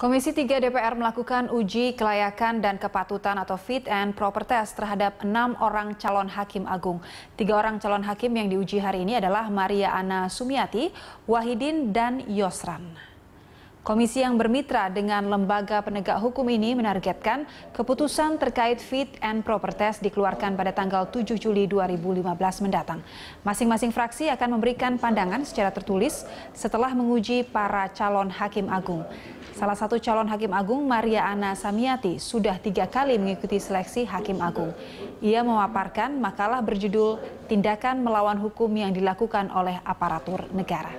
Komisi 3 DPR melakukan uji kelayakan dan kepatutan atau fit and proper test terhadap enam orang calon hakim agung. Tiga orang calon hakim yang diuji hari ini adalah Maria Ana Sumiati, Wahidin, dan Yosran. Komisi yang bermitra dengan lembaga penegak hukum ini menargetkan keputusan terkait fit and proper test dikeluarkan pada tanggal 7 Juli 2015 mendatang. Masing-masing fraksi akan memberikan pandangan secara tertulis setelah menguji para calon hakim agung. Salah satu calon hakim agung, Maria Ana Samiati, sudah tiga kali mengikuti seleksi hakim agung. Ia memaparkan makalah berjudul Tindakan Melawan Hukum yang Dilakukan oleh Aparatur Negara.